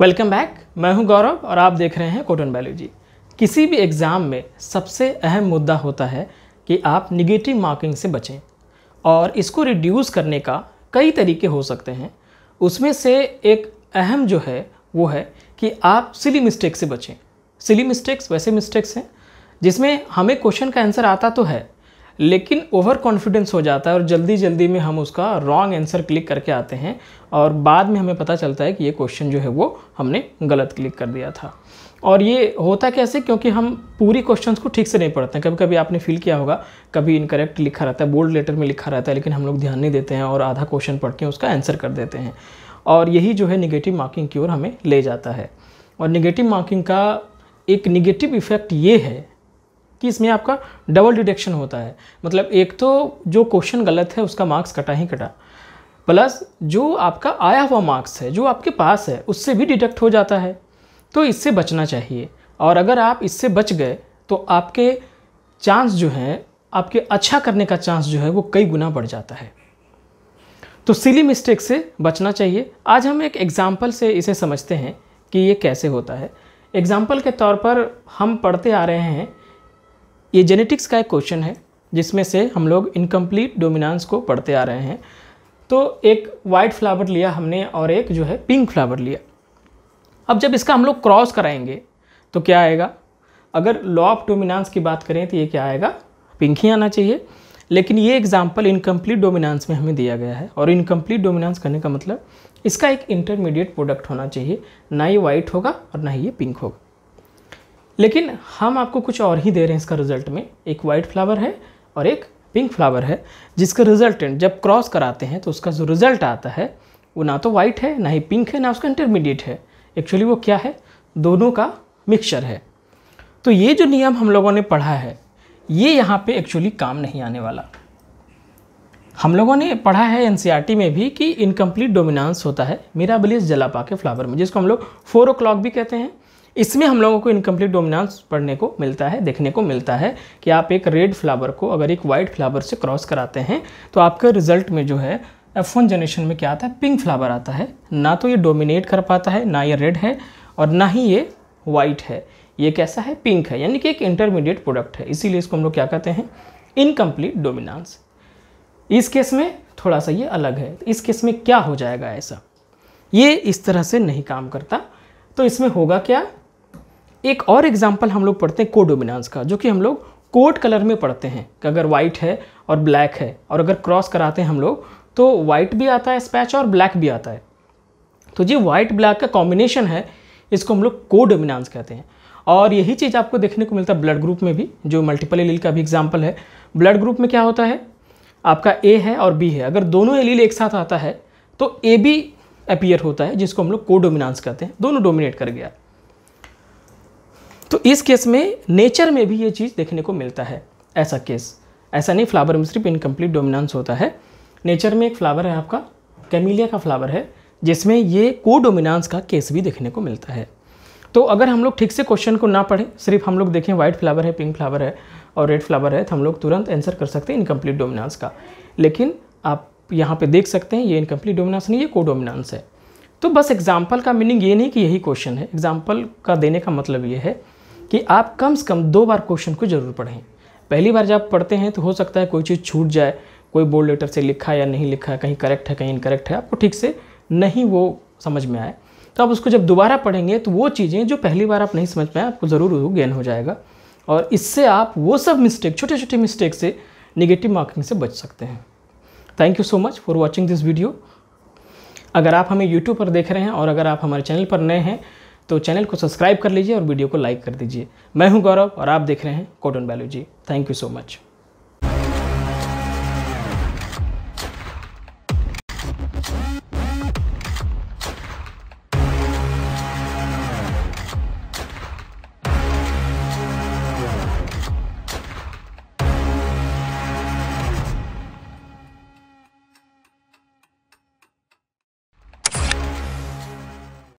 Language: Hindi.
वेलकम बैक मैं हूं गौरव और आप देख रहे हैं कोटन बैलोजी किसी भी एग्ज़ाम में सबसे अहम मुद्दा होता है कि आप निगेटिव मार्किंग से बचें और इसको रिड्यूस करने का कई तरीके हो सकते हैं उसमें से एक अहम जो है वो है कि आप सिली मिस्टेक से बचें सिली मिस्टेक्स वैसे मिस्टेक्स हैं जिसमें हमें क्वेश्चन का आंसर आता तो है लेकिन ओवर कॉन्फिडेंस हो जाता है और जल्दी जल्दी में हम उसका रॉन्ग आंसर क्लिक करके आते हैं और बाद में हमें पता चलता है कि ये क्वेश्चन जो है वो हमने गलत क्लिक कर दिया था और ये होता कैसे क्योंकि हम पूरी क्वेश्चंस को ठीक से नहीं पढ़ते हैं कभी कभी आपने फील किया होगा कभी इनकरेक्ट लिखा रहता है बोल्ड लेटर में लिखा रहता है लेकिन हम लोग ध्यान नहीं देते हैं और आधा क्वेश्चन पढ़ के उसका आंसर कर देते हैं और यही जो है निगेटिव मार्किंग की ओर हमें ले जाता है और निगेटिव मार्किंग का एक निगेटिव इफ़ेक्ट ये है कि इसमें आपका डबल डिडक्शन होता है मतलब एक तो जो क्वेश्चन गलत है उसका मार्क्स कटा ही कटा प्लस जो आपका आया हुआ मार्क्स है जो आपके पास है उससे भी डिडक्ट हो जाता है तो इससे बचना चाहिए और अगर आप इससे बच गए तो आपके चांस जो हैं आपके अच्छा करने का चांस जो है वो कई गुना बढ़ जाता है तो सिली मिस्टेक से बचना चाहिए आज हम एक एग्ज़ाम्पल से इसे समझते हैं कि ये कैसे होता है एग्ज़ाम्पल के तौर पर हम पढ़ते आ रहे हैं ये जेनेटिक्स का एक क्वेश्चन है जिसमें से हम लोग इनकम्प्लीट डोमिनांस को पढ़ते आ रहे हैं तो एक वाइट फ्लावर लिया हमने और एक जो है पिंक फ्लावर लिया अब जब इसका हम लोग क्रॉस कराएंगे तो क्या आएगा अगर लॉ ऑफ डोमिनांस की बात करें तो ये क्या आएगा पिंक ही आना चाहिए लेकिन ये एग्जाम्पल इनकम्प्लीट डोमिनांस में हमें दिया गया है और इनकम्प्लीट डोमिनांस करने का मतलब इसका एक इंटरमीडिएट प्रोडक्ट होना चाहिए ना ही वाइट होगा और ना ही ये पिंक होगा लेकिन हम आपको कुछ और ही दे रहे हैं इसका रिजल्ट में एक वाइट फ्लावर है और एक पिंक फ्लावर है जिसका रिजल्टेंट जब क्रॉस कराते हैं तो उसका जो रिजल्ट आता है वो ना तो वाइट है ना ही पिंक है ना उसका इंटरमीडिएट है एक्चुअली वो क्या है दोनों का मिक्सचर है तो ये जो नियम हम लोगों ने पढ़ा है ये यहाँ पे एक्चुअली काम नहीं आने वाला हम लोगों ने पढ़ा है एन e में भी कि इनकम्प्लीट डोमिनांस होता है मीराबलीस जलापा के फ्लावर में जिसको हम लोग फोर ओ भी कहते हैं इसमें हम लोगों को इनकम्प्लीट डोमिनेंस पढ़ने को मिलता है देखने को मिलता है कि आप एक रेड फ्लावर को अगर एक वाइट फ्लावर से क्रॉस कराते हैं तो आपके रिजल्ट में जो है एफ वन जनरेशन में क्या आता है पिंक फ्लावर आता है ना तो ये डोमिनेट कर पाता है ना ये रेड है और ना ही ये वाइट है ये कैसा है पिंक है यानी कि एक इंटरमीडिएट प्रोडक्ट है इसीलिए इसको हम लोग क्या कहते हैं इनकम्प्लीट डोमिनेंस इस केस में थोड़ा सा ये अलग है इस केस में क्या हो जाएगा ऐसा ये इस तरह से नहीं काम करता तो इसमें होगा क्या एक और एग्जाम्पल हम लोग पढ़ते हैं कोडोमिनांस का जो कि हम लोग कोट कलर में पढ़ते हैं कि अगर वाइट है और ब्लैक है और अगर क्रॉस कराते हैं हम लोग तो वाइट भी आता है स्पैच और ब्लैक भी आता है तो ये वाइट ब्लैक का कॉम्बिनेशन है इसको हम लोग कोडोमिनांस कहते हैं और यही चीज़ आपको देखने को मिलता है ब्लड ग्रुप में भी जो मल्टीपल एलील का भी एग्जाम्पल है ब्लड ग्रुप में क्या होता है आपका ए है और बी है अगर दोनों एलील एक साथ आता है तो ए बी अपीयर होता है जिसको हम लोग कोडोमिनांस कहते हैं दोनों डोमिनेट कर गया तो इस केस में नेचर में भी ये चीज़ देखने को मिलता है ऐसा केस ऐसा नहीं फ्लावर में सिर्फ इनकम्प्लीट डोमिनेंस होता है नेचर में एक फ्लावर है आपका कैमिलिया का फ्लावर है जिसमें ये को डोमिनेंस का केस भी देखने को मिलता है तो अगर हम लोग ठीक से क्वेश्चन को ना पढ़ें सिर्फ हम लोग देखें व्हाइट फ्लावर है पिंक फ्लावर है और रेड फ्लावर है तो हम लोग तुरंत आंसर कर सकते हैं इनकम्प्लीट डोमिनेंस का लेकिन आप यहाँ पे देख सकते हैं ये इनकम्प्लीट डोमिनेंस नहीं ये को डोमिनेंस है तो बस एग्जाम्पल का मीनिंग ये नहीं कि यही क्वेश्चन है एग्जाम्पल का देने का मतलब ये है कि आप कम से कम दो बार क्वेश्चन को जरूर पढ़ें पहली बार जब पढ़ते हैं तो हो सकता है कोई चीज़ छूट जाए कोई बोल्ड लेटर से लिखा या नहीं लिखा कहीं करेक्ट है कहीं इनकरेक्ट है आपको ठीक से नहीं वो समझ में आए तो आप उसको जब दोबारा पढ़ेंगे तो वो चीज़ें जो पहली बार आप नहीं समझ पाए आपको ज़रूर गेन हो जाएगा और इससे आप वो सब मिस्टेक छोटे छोटे मिस्टेक से निगेटिव मार्किंग से बच सकते हैं thank you so much for watching this video अगर आप हमें यूट्यूब पर देख रहे हैं और अगर आप हमारे चैनल पर नए हैं तो चैनल को सब्सक्राइब कर लीजिए और वीडियो को लाइक कर दीजिए मैं हूँ गौरव और आप देख रहे हैं cotton biology thank you so much